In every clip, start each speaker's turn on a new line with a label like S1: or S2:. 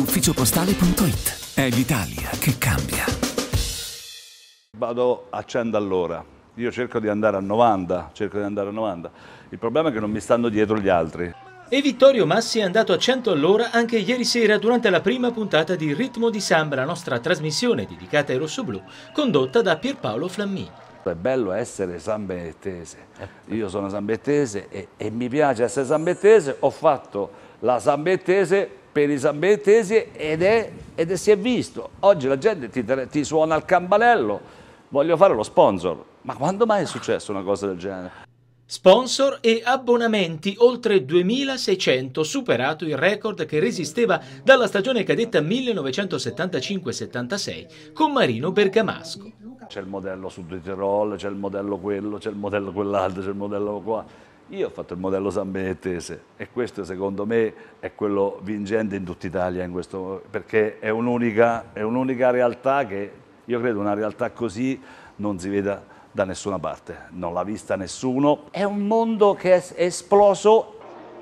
S1: ufficiopostale.it. È l'Italia che cambia.
S2: Vado a 100 all'ora. Io cerco di andare a 90, cerco di andare a 90. Il
S1: problema è che non mi
S2: stanno dietro gli altri.
S1: E Vittorio Massi è andato a 100 all'ora anche ieri sera durante la prima puntata di Ritmo di Samba, la nostra trasmissione dedicata ai rossoblù, condotta da Pierpaolo Flammini. È bello essere sambettese.
S2: Io sono sambettese e, e mi piace essere sambettese. Ho fatto la zambettese per i zambettesi ed è, ed è si è visto. Oggi la gente ti, ti suona il campanello,
S1: voglio fare lo sponsor. Ma quando mai è successo una cosa del genere? Sponsor e abbonamenti oltre 2600, superato il record che resisteva dalla stagione cadetta 1975-76 con Marino Bergamasco.
S2: C'è il modello Sud di Tirol, c'è il modello quello, c'è il modello quell'altro, c'è il modello qua. Io ho fatto il modello sambenettese e questo secondo me è quello vincente in tutta Italia in questo, perché è un'unica un realtà che io credo una realtà così non si veda da nessuna parte, non l'ha vista nessuno. È un mondo che
S1: è esploso.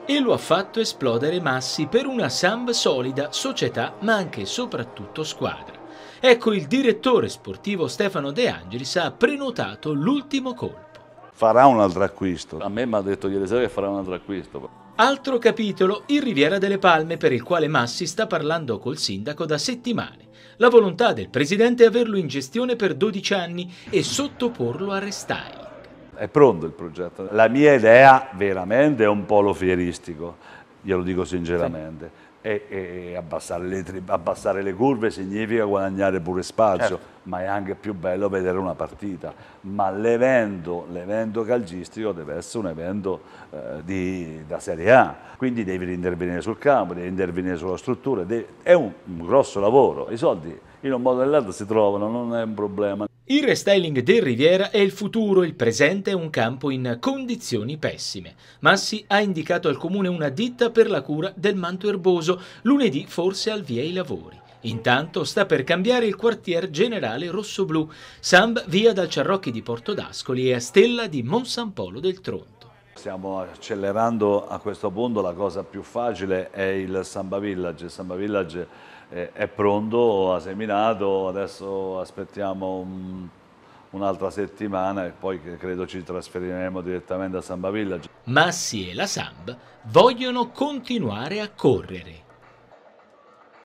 S1: E lo ha fatto esplodere Massi per una samba solida, società ma anche e soprattutto squadra. Ecco il direttore sportivo Stefano De Angelis ha prenotato l'ultimo colpo
S2: farà un altro acquisto. A me mi ha detto ieri sera che farà un altro acquisto.
S1: Altro capitolo, il Riviera delle Palme, per il quale Massi sta parlando col sindaco da settimane. La volontà del presidente è averlo in gestione per 12 anni e sottoporlo a restyling. È pronto il progetto.
S2: La mia idea veramente è un polo fieristico glielo dico sinceramente.
S1: Sì. E, e
S2: abbassare, le, abbassare, le, curve significa guadagnare pure spazio, certo. ma è anche più bello vedere una partita. Ma l'evento, calcistico deve essere un evento eh, di, da Serie A, quindi devi intervenire sul campo, devi intervenire sulla struttura, devi, è un, un grosso lavoro. I soldi in un modo o nell'altro si trovano, non è un problema.
S1: Il restyling del Riviera è il futuro, il presente è un campo in condizioni pessime. Massi ha indicato al comune una ditta per la cura del manto erboso, lunedì forse al via i lavori. Intanto sta per cambiare il quartier generale rossoblù, Samb via dal Cerrocchi di Portodascoli e a Stella di Monsampolo del Tronto. Stiamo
S2: accelerando a questo punto, la cosa più facile è il Samba Village. Il Samba Village eh, è pronto, ha seminato, adesso aspettiamo un un'altra settimana e poi credo ci trasferiremo direttamente a Samba Village.
S1: Massi e la Samb vogliono continuare a correre.